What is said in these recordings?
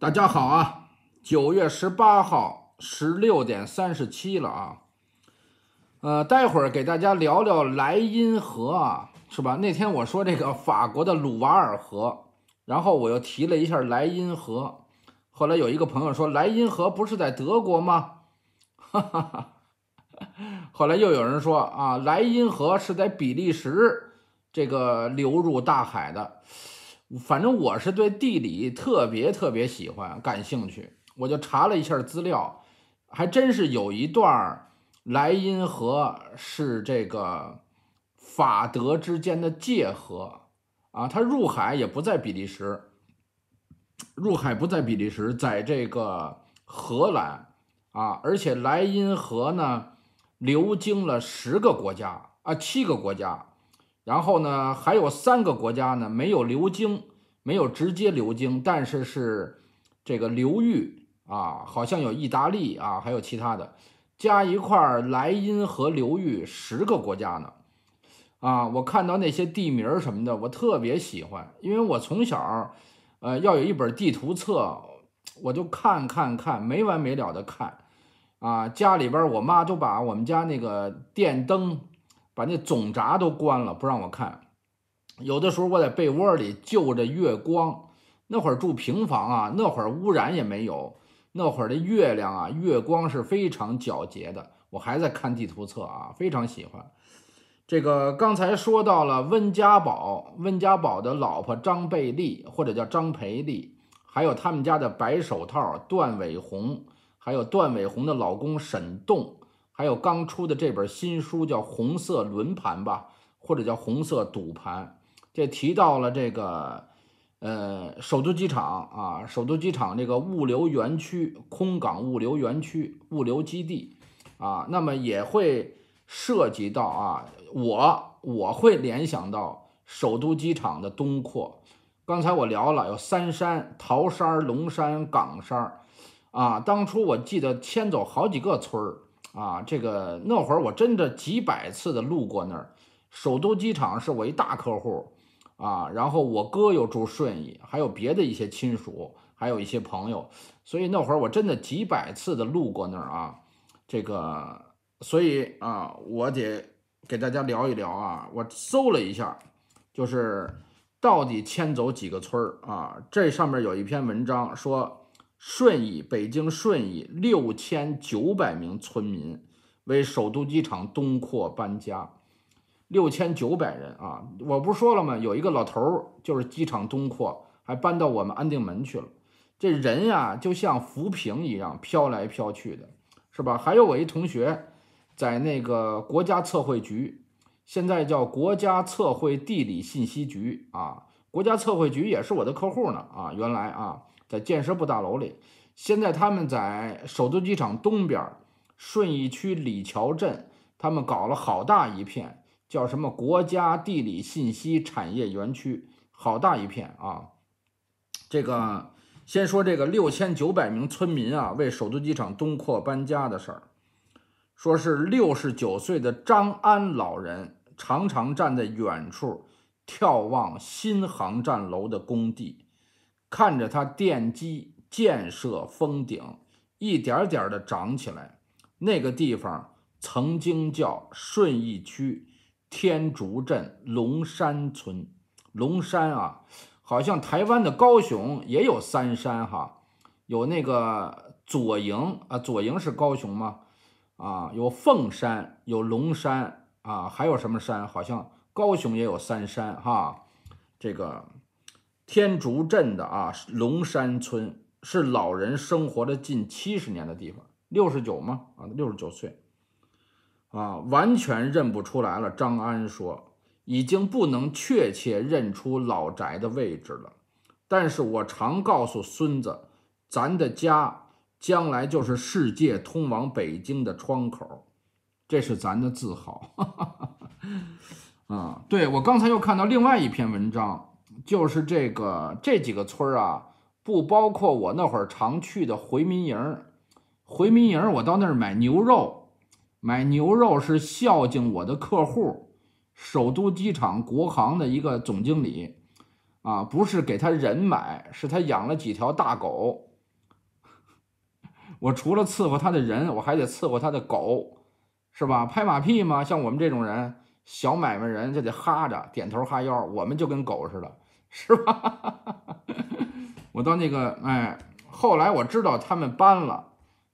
大家好啊，九月十八号十六点三十七了啊，呃，待会儿给大家聊聊莱茵河啊，是吧？那天我说这个法国的鲁瓦尔河，然后我又提了一下莱茵河，后来有一个朋友说莱茵河不是在德国吗？哈哈哈。后来又有人说啊，莱茵河是在比利时这个流入大海的。反正我是对地理特别特别喜欢感兴趣，我就查了一下资料，还真是有一段莱茵河是这个法德之间的界河啊，它入海也不在比利时，入海不在比利时，在这个荷兰啊，而且莱茵河呢流经了十个国家啊，七个国家。然后呢，还有三个国家呢，没有流经，没有直接流经，但是是这个流域啊，好像有意大利啊，还有其他的，加一块莱茵河流域十个国家呢，啊，我看到那些地名什么的，我特别喜欢，因为我从小，呃，要有一本地图册，我就看看看，没完没了的看，啊，家里边我妈就把我们家那个电灯。把那总闸都关了，不让我看。有的时候我在被窝里就着月光，那会儿住平房啊，那会儿污染也没有，那会儿的月亮啊，月光是非常皎洁的。我还在看地图册啊，非常喜欢。这个刚才说到了温家宝，温家宝的老婆张贝利或者叫张培丽，还有他们家的白手套段伟红，还有段伟红的老公沈栋。还有刚出的这本新书叫《红色轮盘》吧，或者叫《红色赌盘》，这提到了这个，呃，首都机场啊，首都机场这个物流园区、空港物流园区、物流基地啊，那么也会涉及到啊，我我会联想到首都机场的东扩。刚才我聊了有三山：桃山、龙山、岗山，啊，当初我记得迁走好几个村儿。啊，这个那会儿我真的几百次的路过那儿，首都机场是我一大客户，啊，然后我哥又住顺义，还有别的一些亲属，还有一些朋友，所以那会儿我真的几百次的路过那儿啊，这个，所以啊，我得给大家聊一聊啊，我搜了一下，就是到底迁走几个村儿啊，这上面有一篇文章说。顺义，北京顺义六千九百名村民为首都机场东扩搬家，六千九百人啊！我不是说了吗？有一个老头儿，就是机场东扩，还搬到我们安定门去了。这人呀，就像浮萍一样飘来飘去的，是吧？还有我一同学，在那个国家测绘局，现在叫国家测绘地理信息局啊。国家测绘局也是我的客户呢啊！原来啊。在建设部大楼里，现在他们在首都机场东边顺义区李桥镇，他们搞了好大一片，叫什么国家地理信息产业园区，好大一片啊！这个先说这个六千九百名村民啊，为首都机场东扩搬家的事儿，说是六十九岁的张安老人常常站在远处眺望新航站楼的工地。看着它奠基建设封顶，一点点儿的长起来。那个地方曾经叫顺义区天竺镇龙山村，龙山啊，好像台湾的高雄也有三山哈，有那个左营啊，左营是高雄吗？啊，有凤山，有龙山啊，还有什么山？好像高雄也有三山哈，这个。天竺镇的啊，龙山村是老人生活的近七十年的地方。六十九吗？啊，六十九岁，啊，完全认不出来了。张安说，已经不能确切认出老宅的位置了。但是我常告诉孙子，咱的家将来就是世界通往北京的窗口，这是咱的自豪。啊，对我刚才又看到另外一篇文章。就是这个这几个村儿啊，不包括我那会儿常去的回民营回民营我到那儿买牛肉，买牛肉是孝敬我的客户，首都机场国航的一个总经理，啊，不是给他人买，是他养了几条大狗。我除了伺候他的人，我还得伺候他的狗，是吧？拍马屁嘛。像我们这种人，小买卖人就得哈着点头哈腰，我们就跟狗似的。是吧？我到那个，哎，后来我知道他们搬了，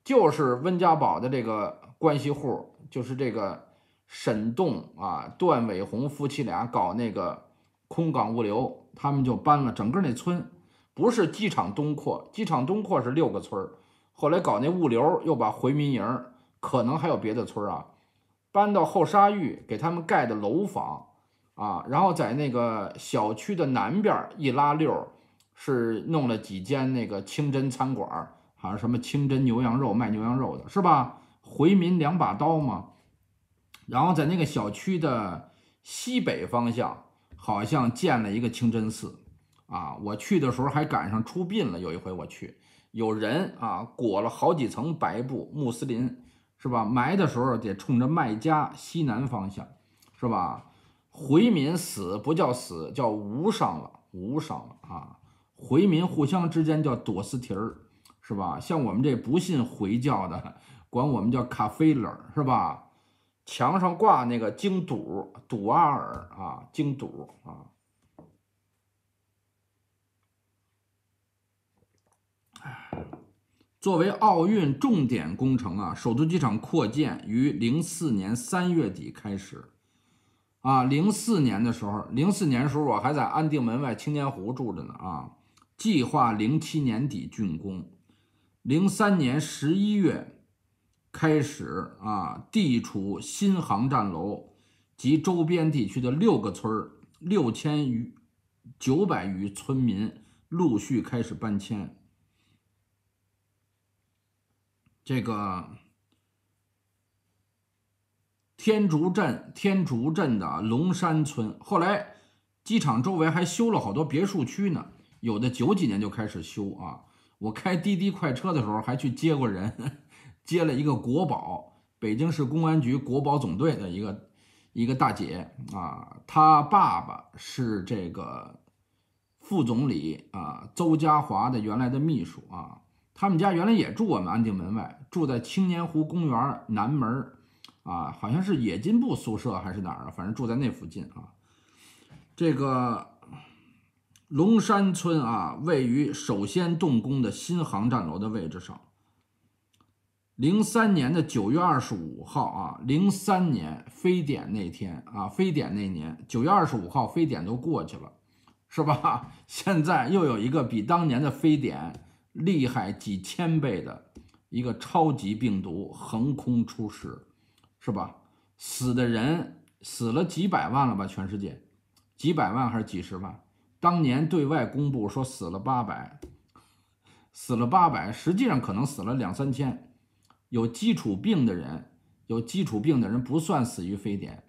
就是温家宝的这个关系户，就是这个沈栋啊、段伟宏夫妻俩搞那个空港物流，他们就搬了。整个那村不是机场东扩，机场东扩是六个村后来搞那物流又把回民营，可能还有别的村啊，搬到后沙峪给他们盖的楼房。啊，然后在那个小区的南边一拉溜，是弄了几间那个清真餐馆，好像什么清真牛羊肉，卖牛羊肉的是吧？回民两把刀嘛。然后在那个小区的西北方向，好像建了一个清真寺。啊，我去的时候还赶上出殡了。有一回我去，有人啊裹了好几层白布，穆斯林是吧？埋的时候得冲着麦加西南方向，是吧？回民死不叫死，叫无伤了，无伤了啊！回民互相之间叫躲斯提儿，是吧？像我们这不信回教的，管我们叫卡菲尔，是吧？墙上挂那个经堵，堵阿尔啊，经堵啊。作为奥运重点工程啊，首都机场扩建于零四年三月底开始。啊，零四年的时候，零四年的时候，我还在安定门外青年湖住着呢。啊，计划零七年底竣工。零三年十一月开始啊，地处新航站楼及周边地区的六个村儿，六千余、九百余村民陆续开始搬迁。这个。天竺镇，天竺镇的龙山村，后来机场周围还修了好多别墅区呢。有的九几年就开始修啊。我开滴滴快车的时候还去接过人，接了一个国宝，北京市公安局国宝总队的一个一个大姐啊。她爸爸是这个副总理啊，邹家华的原来的秘书啊。他们家原来也住我们安定门外，住在青年湖公园南门。啊，好像是冶金部宿舍还是哪儿啊？反正住在那附近啊。这个龙山村啊，位于首先动工的新航站楼的位置上。零三年的九月二十五号啊，零三年非典那天啊，非典那年九月二十五号，非典都过去了，是吧？现在又有一个比当年的非典厉害几千倍的一个超级病毒横空出世。是吧？死的人死了几百万了吧？全世界，几百万还是几十万？当年对外公布说死了八百，死了八百，实际上可能死了两三千。有基础病的人，有基础病的人不算死于非典，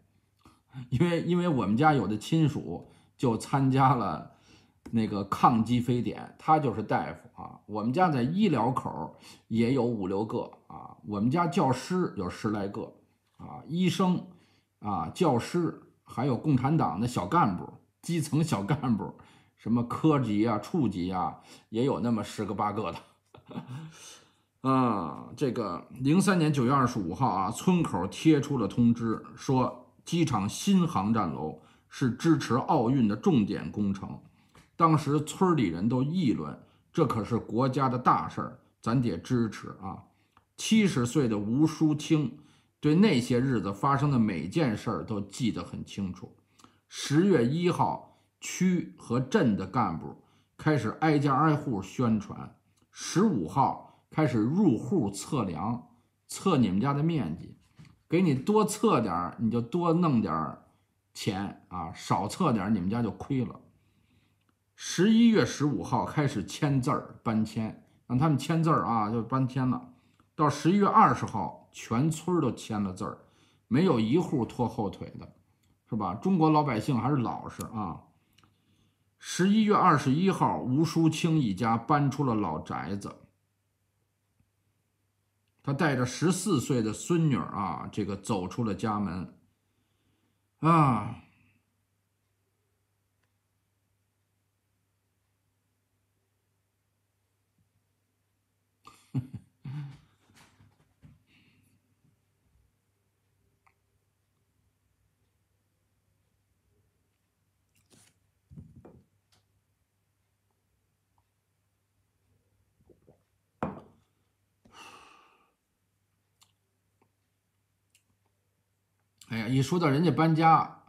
因为因为我们家有的亲属就参加了那个抗击非典，他就是大夫啊。我们家在医疗口也有五六个啊，我们家教师有十来个。啊，医生，啊，教师，还有共产党的小干部、基层小干部，什么科级啊、处级啊，也有那么十个八个的。啊，这个零三年九月二十五号啊，村口贴出了通知，说机场新航站楼是支持奥运的重点工程。当时村里人都议论，这可是国家的大事儿，咱得支持啊。七十岁的吴淑清。对那些日子发生的每件事儿都记得很清楚。十月一号，区和镇的干部开始挨家挨户宣传；十五号开始入户测量，测你们家的面积，给你多测点儿，你就多弄点儿钱啊；少测点儿，你们家就亏了。十一月十五号开始签字儿搬迁，让他们签字儿啊，就搬迁了。到十一月二十号。全村都签了字儿，没有一户拖后腿的，是吧？中国老百姓还是老实啊。十一月二十一号，吴淑清一家搬出了老宅子，他带着十四岁的孙女啊，这个走出了家门，啊。哎呀，一说到人家搬家，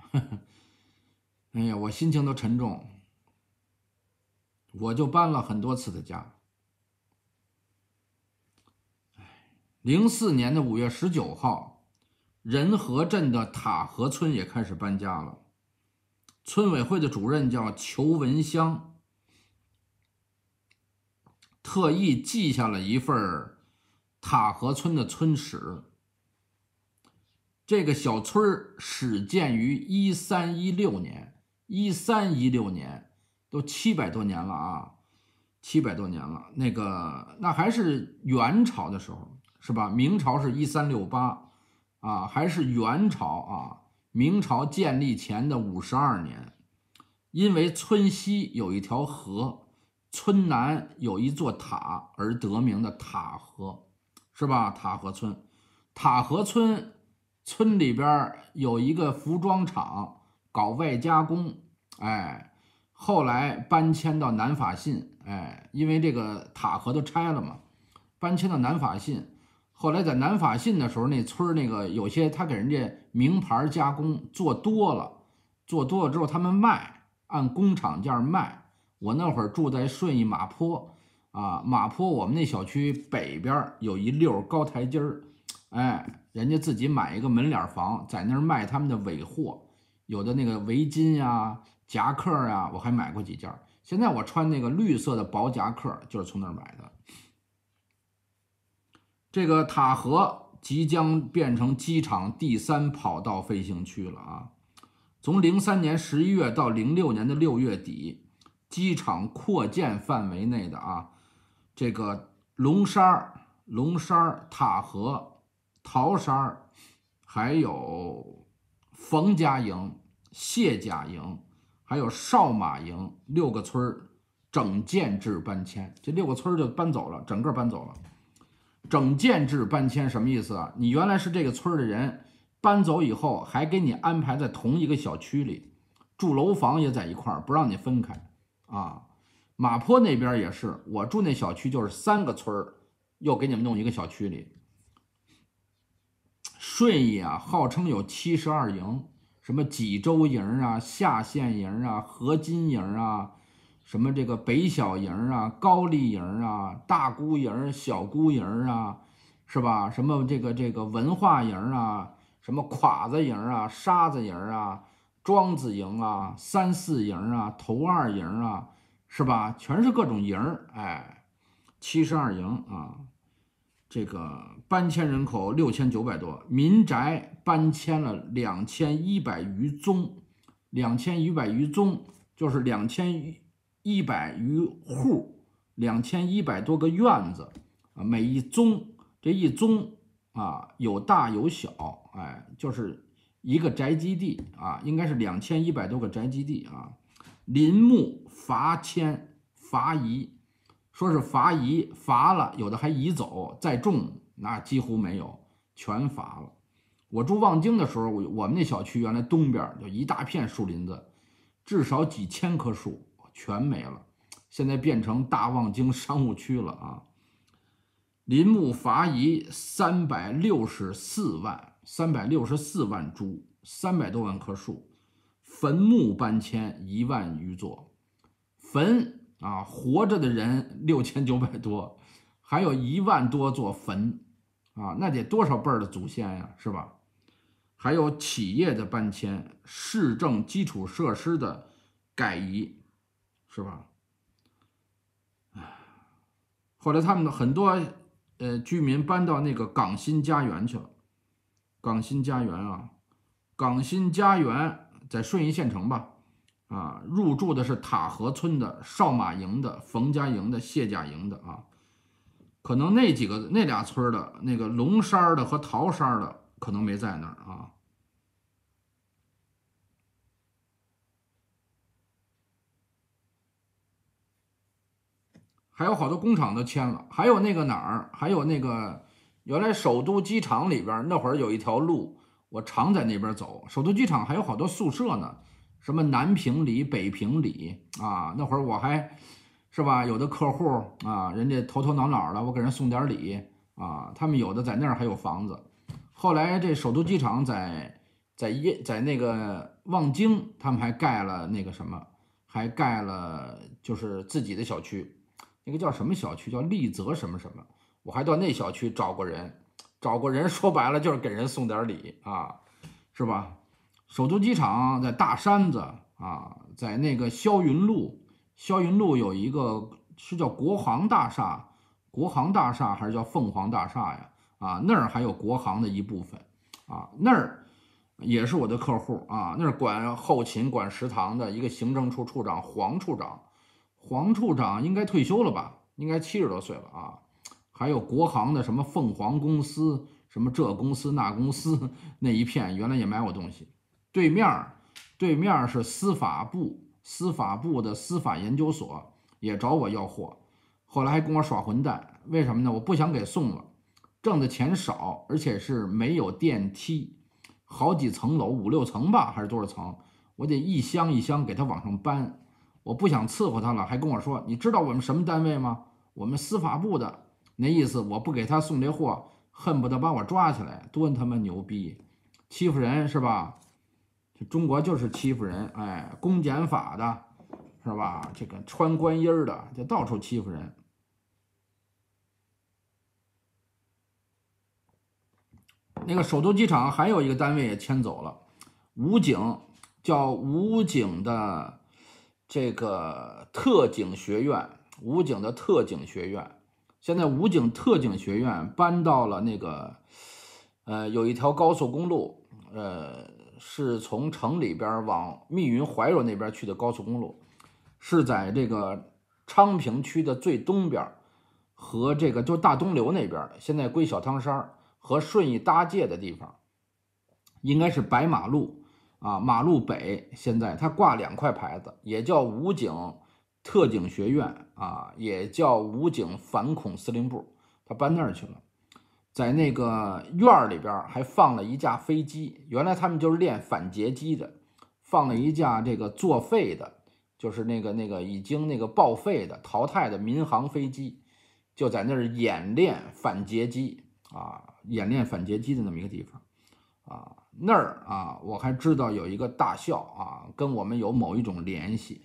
哎呀，我心情都沉重。我就搬了很多次的家。零四年的五月十九号，仁和镇的塔河村也开始搬家了。村委会的主任叫裘文香，特意记下了一份塔河村的村史。这个小村儿始建于一三一六年，一三一六年，都七百多年了啊，七百多年了。那个那还是元朝的时候，是吧？明朝是一三六八，啊，还是元朝啊？明朝建立前的五十二年，因为村西有一条河，村南有一座塔而得名的塔河，是吧？塔河村，塔河村。村里边儿有一个服装厂，搞外加工，哎，后来搬迁到南法信，哎，因为这个塔河都拆了嘛，搬迁到南法信。后来在南法信的时候，那村儿那个有些他给人家名牌加工做多了，做多了之后他们卖，按工厂价卖。我那会儿住在顺义马坡，啊，马坡我们那小区北边有一溜高台阶儿。哎，人家自己买一个门脸房，在那儿卖他们的尾货，有的那个围巾呀、夹克呀，我还买过几件。现在我穿那个绿色的薄夹克，就是从那儿买的。这个塔河即将变成机场第三跑道飞行区了啊！从零三年十一月到零六年的六月底，机场扩建范围内的啊，这个龙山、龙山、塔河。陶山儿，还有冯家营、谢家营，还有少马营六个村，整建制搬迁。这六个村就搬走了，整个搬走了。整建制搬迁什么意思啊？你原来是这个村的人，搬走以后还给你安排在同一个小区里，住楼房也在一块儿，不让你分开啊。马坡那边也是，我住那小区就是三个村儿，又给你们弄一个小区里。顺义啊，号称有七十二营，什么济州营啊，下县营啊，何金营啊，什么这个北小营啊，高丽营啊，大孤营、小孤营啊，是吧？什么这个这个文化营啊，什么垮子营啊，沙子营啊，庄子营啊，三四营啊，头二营啊，是吧？全是各种营儿，哎，七十二营啊，这个。搬迁人口六千九百多，民宅搬迁了两千一百余宗，两千一百余宗，就是两千一一百余户，两千一百多个院子啊。每一宗这一宗啊有大有小，哎，就是一个宅基地啊，应该是两千一百多个宅基地啊。林木伐迁伐移，说是伐移伐了，有的还移走再种。那几乎没有，全伐了。我住望京的时候，我我们那小区原来东边就一大片树林子，至少几千棵树全没了。现在变成大望京商务区了啊！林木伐夷三百六十四万，三百六十四万株，三百多万棵树。坟墓搬迁一万余座，坟啊，活着的人六千九百多，还有一万多座坟。啊，那得多少辈儿的祖先呀，是吧？还有企业的搬迁、市政基础设施的改移，是吧？后来他们的很多呃居民搬到那个港新家园去了。港新家园啊，港新家园在顺义县城吧？啊，入住的是塔河村的、少马营的、冯家营的、谢家营的啊。可能那几个、那俩村的那个龙山的和桃山的可能没在那儿啊。还有好多工厂都迁了，还有那个哪儿，还有那个原来首都机场里边那会儿有一条路，我常在那边走。首都机场还有好多宿舍呢，什么南平里、北平里啊，那会儿我还。是吧？有的客户啊，人家头头脑脑的，我给人送点礼啊。他们有的在那儿还有房子。后来这首都机场在在燕在那个望京，他们还盖了那个什么，还盖了就是自己的小区，那个叫什么小区？叫丽泽什么什么？我还到那小区找过人，找过人，说白了就是给人送点礼啊，是吧？首都机场在大山子啊，在那个霄云路。霄云路有一个是叫国航大厦，国航大厦还是叫凤凰大厦呀？啊，那儿还有国航的一部分，啊那儿也是我的客户啊，那儿管后勤、管食堂的一个行政处处长黄处长，黄处长应该退休了吧？应该七十多岁了啊。还有国航的什么凤凰公司，什么这公司那公司那一片，原来也买我东西。对面儿，对面儿是司法部。司法部的司法研究所也找我要货，后来还跟我耍混蛋，为什么呢？我不想给送了，挣的钱少，而且是没有电梯，好几层楼，五六层吧，还是多少层？我得一箱一箱给他往上搬，我不想伺候他了，还跟我说，你知道我们什么单位吗？我们司法部的，那意思我不给他送这货，恨不得把我抓起来，多他妈牛逼，欺负人是吧？这中国就是欺负人，哎，公检法的，是吧？这个穿官衣的就到处欺负人。那个首都机场还有一个单位也迁走了，武警叫武警的这个特警学院，武警的特警学院，现在武警特警学院搬到了那个，呃，有一条高速公路，呃。是从城里边儿往密云怀柔那边去的高速公路，是在这个昌平区的最东边儿和这个就大东流那边，现在归小汤山和顺义搭界的地方，应该是白马路啊马路北。现在它挂两块牌子，也叫武警特警学院啊，也叫武警反恐司令部，它搬那儿去了。在那个院儿里边还放了一架飞机，原来他们就是练反劫机的，放了一架这个作废的，就是那个那个已经那个报废的、淘汰的民航飞机，就在那儿演练反劫机啊，演练反劫机的那么一个地方，啊那儿啊我还知道有一个大校啊，跟我们有某一种联系。